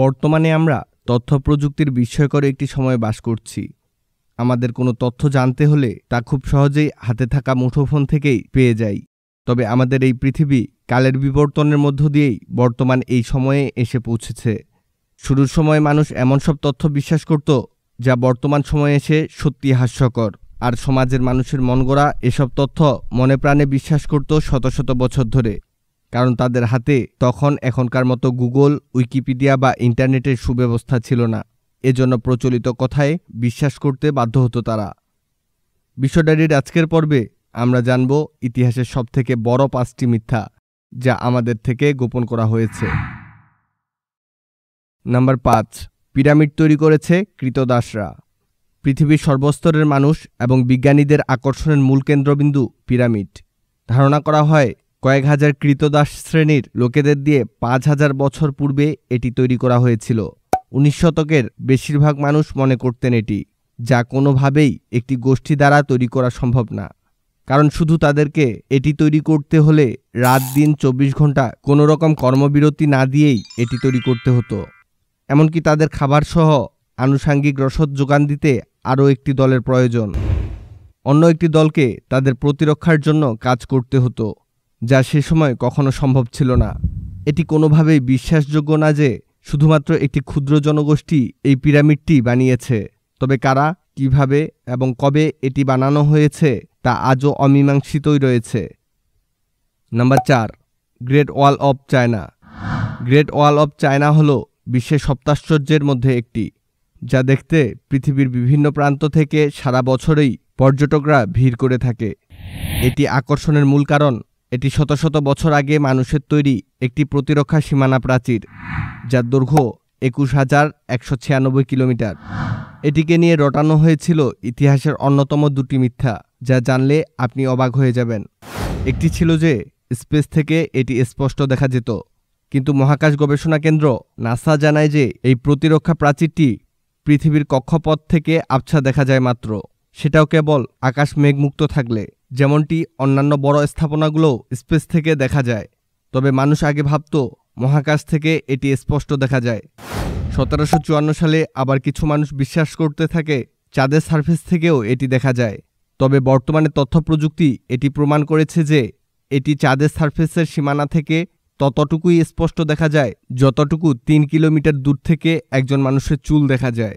বর্তমানে আমরা তথ্য প্রযুক্তির বিস্ময়কর একটি সময়ে বাস করছি আমাদের কোনো তথ্য জানতে হলে তা খুব সহজেই হাতে থাকা মুঠোফোন থেকেই পেয়ে যাই তবে আমাদের এই পৃথিবী কালের বিবর্তনের মধ্য দিয়েই বর্তমান এই সময়ে এসে পৌঁছেছে শুরুর সময় মানুষ এমন সব তথ্য বিশ্বাস করত যা বর্তমান সময়ে এসে সত্যি হাস্যকর আর সমাজের মানুষের মন গড়া এসব তথ্য মনে প্রাণে বিশ্বাস করত শত শত বছর ধরে কারণ তাদের হাতে তখন এখনকার মতো গুগল উইকিপিডিয়া বা ইন্টারনেটের সুব্যবস্থা ছিল না এজন্য প্রচলিত কথায় বিশ্বাস করতে বাধ্য হতো তারা বিশ্বডারির আজকের পর্বে আমরা জানব ইতিহাসের সবথেকে বড় পাঁচটি মিথ্যা যা আমাদের থেকে গোপন করা হয়েছে নাম্বার পাঁচ পিরামিড তৈরি করেছে কৃতদাসরা পৃথিবীর সর্বস্তরের মানুষ এবং বিজ্ঞানীদের আকর্ষণের মূল কেন্দ্রবিন্দু পিরামিড ধারণা করা হয় কয়েক হাজার কৃতদাস শ্রেণীর লোকেদের দিয়ে পাঁচ হাজার বছর পূর্বে এটি তৈরি করা হয়েছিল উনিশ শতকের বেশিরভাগ মানুষ মনে করতেন এটি যা কোনোভাবেই একটি গোষ্ঠী দ্বারা তৈরি করা সম্ভব না কারণ শুধু তাদেরকে এটি তৈরি করতে হলে রাত দিন চব্বিশ ঘন্টা কোনো রকম কর্মবিরতি না দিয়েই এটি তৈরি করতে হতো এমনকি তাদের খাবারসহ আনুষাঙ্গিক রসদ যোগান দিতে আরও একটি দলের প্রয়োজন অন্য একটি দলকে তাদের প্রতিরক্ষার জন্য কাজ করতে হতো যা সে সময় কখনো সম্ভব ছিল না এটি কোনোভাবেই বিশ্বাসযোগ্য না যে শুধুমাত্র একটি ক্ষুদ্র জনগোষ্ঠী এই পিরামিডটি বানিয়েছে তবে কারা কিভাবে এবং কবে এটি বানানো হয়েছে তা আজও অমীমাংসিতই রয়েছে নাম্বার চার Great Wall of China Great Wall of China হল বিশ্বের সপ্তাশ্চর্যের মধ্যে একটি যা দেখতে পৃথিবীর বিভিন্ন প্রান্ত থেকে সারা বছরেই পর্যটকরা ভিড় করে থাকে এটি আকর্ষণের মূল কারণ এটি শত শত বছর আগে মানুষের তৈরি একটি প্রতিরক্ষা সীমানা প্রাচীর যার দৈর্ঘ্য একুশ হাজার একশো ছিয়ানব্বই কিলোমিটার এটিকে নিয়ে রটানো হয়েছিল ইতিহাসের অন্যতম দুটি মিথ্যা যা জানলে আপনি অবাক হয়ে যাবেন একটি ছিল যে স্পেস থেকে এটি স্পষ্ট দেখা যেত কিন্তু মহাকাশ গবেষণা কেন্দ্র নাসা জানায় যে এই প্রতিরক্ষা প্রাচীরটি পৃথিবীর কক্ষপথ থেকে আবছা দেখা যায় মাত্র সেটাও কেবল আকাশ মেঘমুক্ত থাকলে যেমনটি অন্যান্য বড় স্থাপনাগুলো স্পেস থেকে দেখা যায় তবে মানুষ আগে ভাবত মহাকাশ থেকে এটি স্পষ্ট দেখা যায় সতেরোশো চুয়ান্ন সালে আবার কিছু মানুষ বিশ্বাস করতে থাকে চাঁদের সার্ফেস থেকেও এটি দেখা যায় তবে বর্তমানে তথ্য প্রযুক্তি এটি প্রমাণ করেছে যে এটি চাঁদের সার্ফেসের সীমানা থেকে ততটুকুই স্পষ্ট দেখা যায় যতটুকু তিন কিলোমিটার দূর থেকে একজন মানুষের চুল দেখা যায়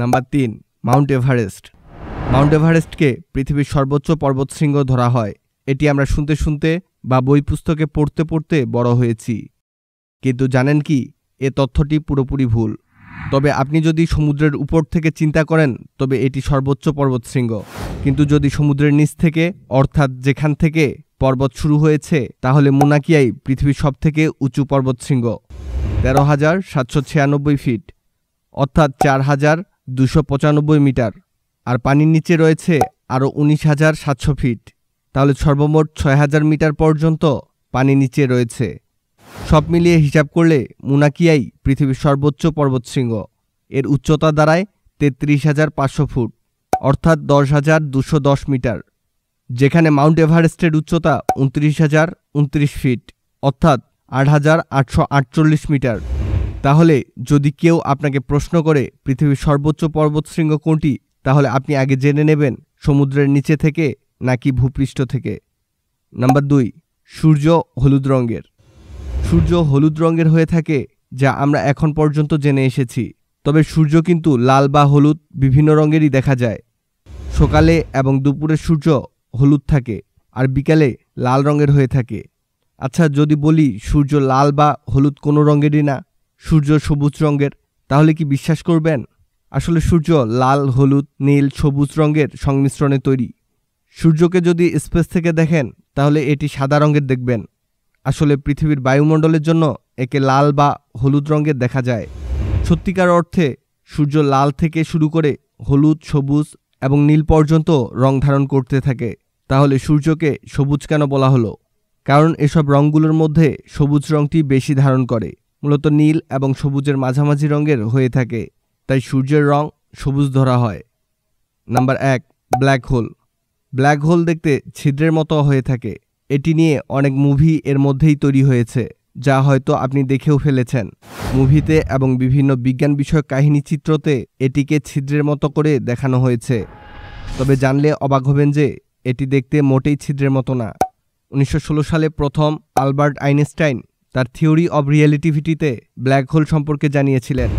নাম্বার তিন মাউন্ট এভারেস্ট মাউন্ট এভারেস্টকে পৃথিবীর সর্বোচ্চ পর্বতশৃঙ্গ ধরা হয় এটি আমরা শুনতে শুনতে বা বই পুস্তকে পড়তে পড়তে বড় হয়েছি কিন্তু জানেন কি এ তথ্যটি পুরোপুরি ভুল তবে আপনি যদি সমুদ্রের উপর থেকে চিন্তা করেন তবে এটি সর্বোচ্চ পর্বতশৃঙ্গ কিন্তু যদি সমুদ্রের নিচ থেকে অর্থাৎ যেখান থেকে পর্বত শুরু হয়েছে তাহলে মোনাকিয়াই পৃথিবীর সবথেকে উঁচু পর্বতশৃঙ্গ তেরো হাজার সাতশো ছিয়ানব্বই ফিট অর্থাৎ চার হাজার দুশো পঁচানব্বই মিটার আর পানির নিচে রয়েছে আরও উনিশ হাজার সাতশো ফিট তাহলে সর্বমোট ছয় হাজার মিটার পর্যন্ত পানি নিচে রয়েছে সব মিলিয়ে হিসাব করলে মুনাকিয়াই পৃথিবীর সর্বোচ্চ পর্বতশৃঙ্গ এর উচ্চতা দাঁড়ায় তেত্রিশ হাজার পাঁচশো ফুট অর্থাৎ দশ হাজার দুশো দশ মিটার যেখানে মাউন্ট এভারেস্টের উচ্চতা উনত্রিশ হাজার উনত্রিশ ফিট অর্থাৎ আট হাজার আটশো আটচল্লিশ মিটার তাহলে যদি কেউ আপনাকে প্রশ্ন করে পৃথিবীর সর্বোচ্চ পর্বতশৃঙ্গ কোনটি তাহলে আপনি আগে জেনে নেবেন সমুদ্রের নিচে থেকে নাকি ভূপৃষ্ঠ থেকে নাম্বার দুই সূর্য হলুদ রঙের সূর্য হলুদ রঙের হয়ে থাকে যা আমরা এখন পর্যন্ত জেনে এসেছি তবে সূর্য কিন্তু লাল বা হলুদ বিভিন্ন রঙেরই দেখা যায় সকালে এবং দুপুরে সূর্য হলুদ থাকে আর বিকালে লাল রঙের হয়ে থাকে আচ্ছা যদি বলি সূর্য লাল বা হলুদ কোনো রঙেরই না সূর্য সবুজ রঙের তাহলে কি বিশ্বাস করবেন আসলে সূর্য লাল হলুদ নীল সবুজ রঙের সংমিশ্রণে তৈরি সূর্যকে যদি স্পেস থেকে দেখেন তাহলে এটি সাদা রঙের দেখবেন আসলে পৃথিবীর বায়ুমণ্ডলের জন্য একে লাল বা হলুদ রঙের দেখা যায় সত্যিকার অর্থে সূর্য লাল থেকে শুরু করে হলুদ সবুজ এবং নীল পর্যন্ত রং ধারণ করতে থাকে তাহলে সূর্যকে সবুজ কেন বলা হলো কারণ এসব রঙগুলোর মধ্যে সবুজ রঙটি বেশি ধারণ করে মূলত নীল এবং সবুজের মাঝামাঝি রঙের হয়ে থাকে তাই সূর্যের রং সবুজ ধরা হয় নাম্বার এক ব্ল্যাক হোল ব্ল্যাক হোল দেখতে ছিদ্রের মতো হয়ে থাকে এটি নিয়ে অনেক মুভি এর মধ্যেই তৈরি হয়েছে যা হয়তো আপনি দেখেও ফেলেছেন মুভিতে এবং বিভিন্ন বিজ্ঞান বিষয়ক কাহিনী চিত্রতে এটিকে ছিদ্রের মতো করে দেখানো হয়েছে তবে জানলে অবাক হবেন যে এটি দেখতে মোটেই ছিদ্রের মতো না উনিশশো সালে প্রথম আলবার্ট আইনস্টাইন তার থিওরি অব রিয়েলিটিভিটিতে ব্ল্যাক হোল সম্পর্কে জানিয়েছিলেন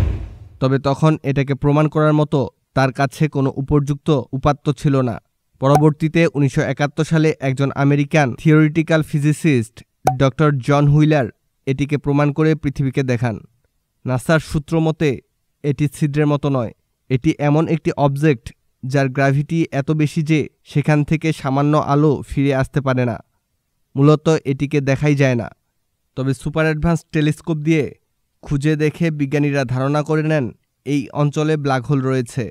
তবে তখন এটাকে প্রমাণ করার মতো তার কাছে কোনো উপযুক্ত উপাত্ত ছিল না পরবর্তীতে উনিশশো সালে একজন American theoretical physicist doctor John Wheeler এটিকে প্রমাণ করে পৃথিবীকে দেখান নাসার সূত্র মতে এটি ছিদ্রের মতো নয় এটি এমন একটি অবজেক্ট যার গ্র্যাভিটি এত বেশি যে সেখান থেকে সামান্য আলো ফিরে আসতে পারে না মূলত এটিকে দেখাই যায় না তবে সুপার অ্যাডভান্স টেলিস্কোপ দিয়ে খুঁজে দেখে বিজ্ঞানীরা ধারণা করে নেন এই অঞ্চলে ব্ল্যাক হোল রয়েছে